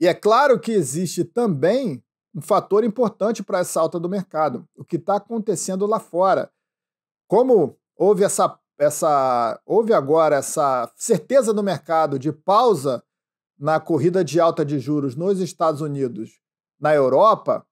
E é claro que existe também um fator importante para essa alta do mercado, o que está acontecendo lá fora. Como houve essa, essa houve agora essa certeza do mercado de pausa na corrida de alta de juros nos Estados Unidos, na Europa,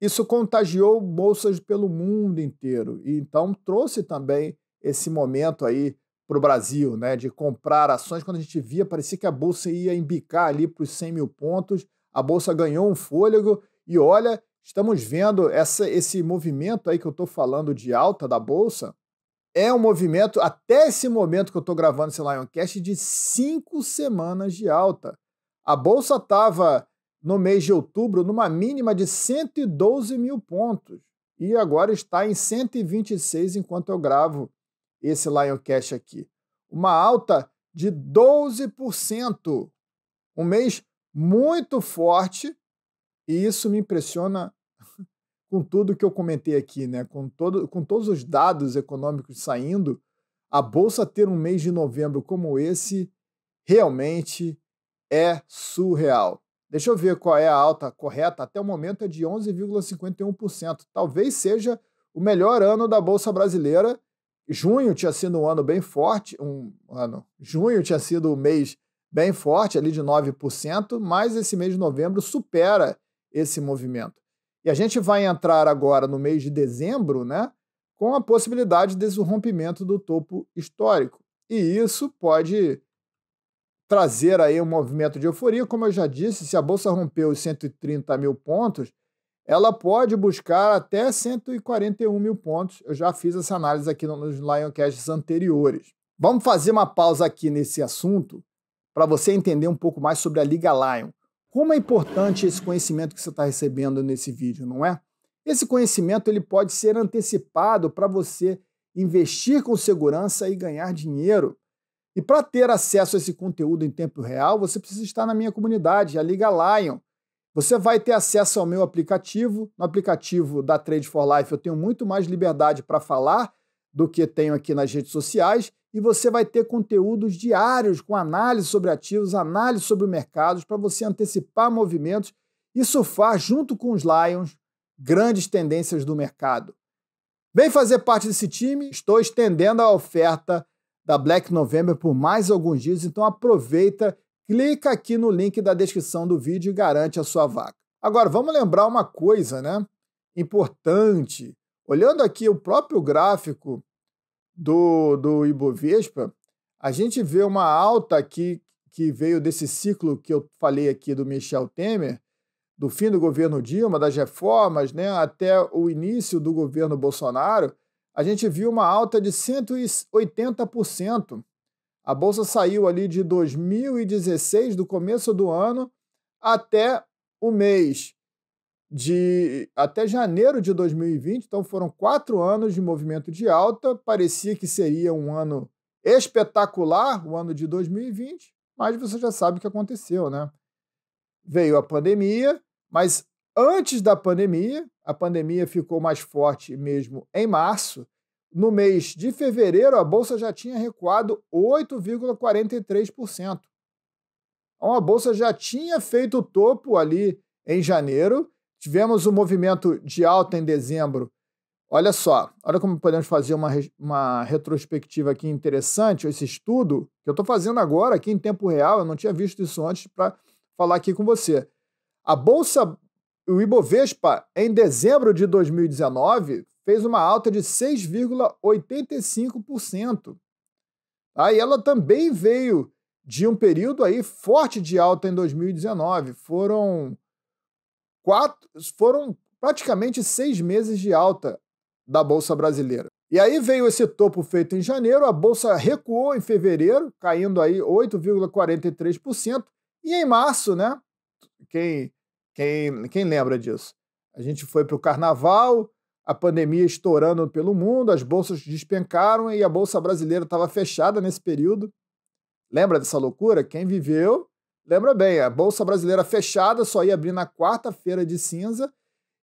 isso contagiou bolsas pelo mundo inteiro e então trouxe também esse momento aí para o Brasil, né, de comprar ações. Quando a gente via, parecia que a bolsa ia embicar ali para os 100 mil pontos. A bolsa ganhou um fôlego e olha, estamos vendo essa, esse movimento aí que eu estou falando de alta da bolsa. É um movimento, até esse momento que eu estou gravando esse Lioncast, de cinco semanas de alta. A bolsa estava no mês de outubro numa mínima de 112 mil pontos e agora está em 126 enquanto eu gravo esse cash aqui. Uma alta de 12%. Um mês muito forte, e isso me impressiona com tudo que eu comentei aqui, né? Com, todo, com todos os dados econômicos saindo, a Bolsa ter um mês de novembro como esse realmente é surreal. Deixa eu ver qual é a alta correta. Até o momento é de 11,51%. Talvez seja o melhor ano da Bolsa Brasileira junho tinha sido um ano bem forte, um ano, junho tinha sido um mês bem forte, ali de 9%, mas esse mês de novembro supera esse movimento. E a gente vai entrar agora no mês de dezembro, né, com a possibilidade desse rompimento do topo histórico. E isso pode trazer aí um movimento de euforia, como eu já disse, se a bolsa rompeu os 130 mil pontos, ela pode buscar até 141 mil pontos. Eu já fiz essa análise aqui nos Lioncasts anteriores. Vamos fazer uma pausa aqui nesse assunto para você entender um pouco mais sobre a Liga Lion. Como é importante esse conhecimento que você está recebendo nesse vídeo, não é? Esse conhecimento ele pode ser antecipado para você investir com segurança e ganhar dinheiro. E para ter acesso a esse conteúdo em tempo real, você precisa estar na minha comunidade, a Liga Lion. Você vai ter acesso ao meu aplicativo. No aplicativo da Trade for Life eu tenho muito mais liberdade para falar do que tenho aqui nas redes sociais e você vai ter conteúdos diários com análise sobre ativos, análise sobre mercados para você antecipar movimentos e surfar junto com os Lions grandes tendências do mercado. Vem fazer parte desse time. Estou estendendo a oferta da Black November por mais alguns dias, então aproveita clica aqui no link da descrição do vídeo e garante a sua vaca. Agora, vamos lembrar uma coisa né, importante. Olhando aqui o próprio gráfico do, do Ibovespa, a gente vê uma alta aqui que veio desse ciclo que eu falei aqui do Michel Temer, do fim do governo Dilma, das reformas, né, até o início do governo Bolsonaro, a gente viu uma alta de 180% a bolsa saiu ali de 2016, do começo do ano, até o mês de até janeiro de 2020. Então foram quatro anos de movimento de alta. Parecia que seria um ano espetacular, o ano de 2020, mas você já sabe o que aconteceu, né? Veio a pandemia, mas antes da pandemia, a pandemia ficou mais forte mesmo em março. No mês de fevereiro, a bolsa já tinha recuado 8,43%. Então, a bolsa já tinha feito o topo ali em janeiro. Tivemos um movimento de alta em dezembro. Olha só, olha como podemos fazer uma, uma retrospectiva aqui interessante. Esse estudo que eu estou fazendo agora, aqui em tempo real, eu não tinha visto isso antes para falar aqui com você. A bolsa, o Ibovespa, em dezembro de 2019, fez uma alta de 6,85%. Aí tá? ela também veio de um período aí forte de alta em 2019. Foram quatro, foram praticamente seis meses de alta da bolsa brasileira. E aí veio esse topo feito em janeiro, a bolsa recuou em fevereiro, caindo aí 8,43%, e em março, né? Quem quem, quem lembra disso? A gente foi para o carnaval, a pandemia estourando pelo mundo, as bolsas despencaram e a bolsa brasileira estava fechada nesse período. Lembra dessa loucura? Quem viveu lembra bem, a bolsa brasileira fechada só ia abrir na quarta-feira de cinza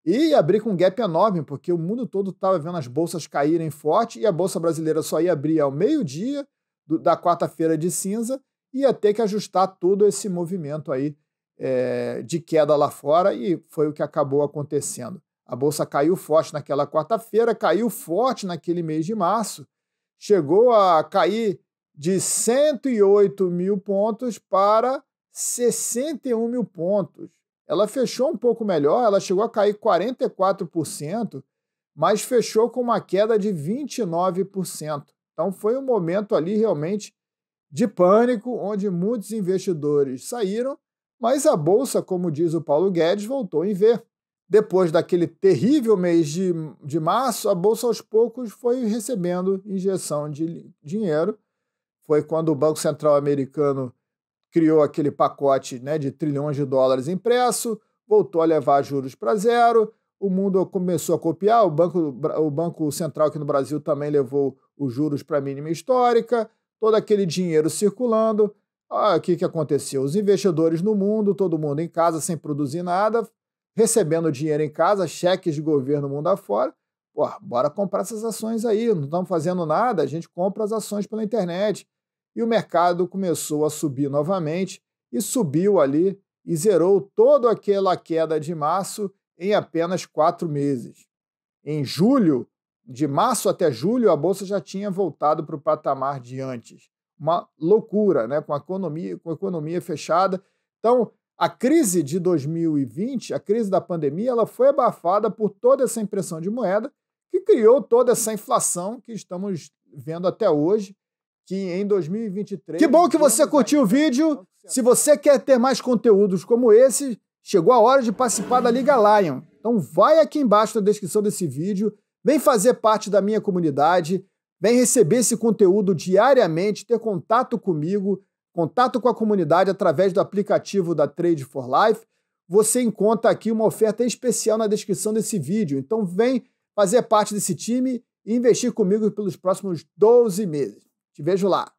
e ia abrir com um gap enorme, porque o mundo todo estava vendo as bolsas caírem forte e a bolsa brasileira só ia abrir ao meio-dia da quarta-feira de cinza e ia ter que ajustar todo esse movimento aí é, de queda lá fora e foi o que acabou acontecendo. A bolsa caiu forte naquela quarta-feira, caiu forte naquele mês de março, chegou a cair de 108 mil pontos para 61 mil pontos. Ela fechou um pouco melhor, ela chegou a cair 44%, mas fechou com uma queda de 29%. Então foi um momento ali realmente de pânico, onde muitos investidores saíram, mas a bolsa, como diz o Paulo Guedes, voltou em ver. Depois daquele terrível mês de, de março, a Bolsa aos poucos foi recebendo injeção de dinheiro. Foi quando o Banco Central americano criou aquele pacote né, de trilhões de dólares impresso, voltou a levar juros para zero, o mundo começou a copiar, o Banco, o banco Central aqui no Brasil também levou os juros para a mínima histórica, todo aquele dinheiro circulando. Ah, o que, que aconteceu? Os investidores no mundo, todo mundo em casa sem produzir nada, recebendo dinheiro em casa, cheques de governo mundo afora. Pô, bora comprar essas ações aí, não estamos fazendo nada, a gente compra as ações pela internet. E o mercado começou a subir novamente e subiu ali e zerou toda aquela queda de março em apenas quatro meses. Em julho, de março até julho, a bolsa já tinha voltado para o patamar de antes. Uma loucura, né? com, a economia, com a economia fechada. Então, a crise de 2020, a crise da pandemia, ela foi abafada por toda essa impressão de moeda que criou toda essa inflação que estamos vendo até hoje, que em 2023. Que bom que você curtiu o vídeo. Se você quer ter mais conteúdos como esse, chegou a hora de participar da Liga Lion. Então vai aqui embaixo na descrição desse vídeo, vem fazer parte da minha comunidade, vem receber esse conteúdo diariamente, ter contato comigo, contato com a comunidade através do aplicativo da Trade for Life, você encontra aqui uma oferta especial na descrição desse vídeo. Então vem fazer parte desse time e investir comigo pelos próximos 12 meses. Te vejo lá.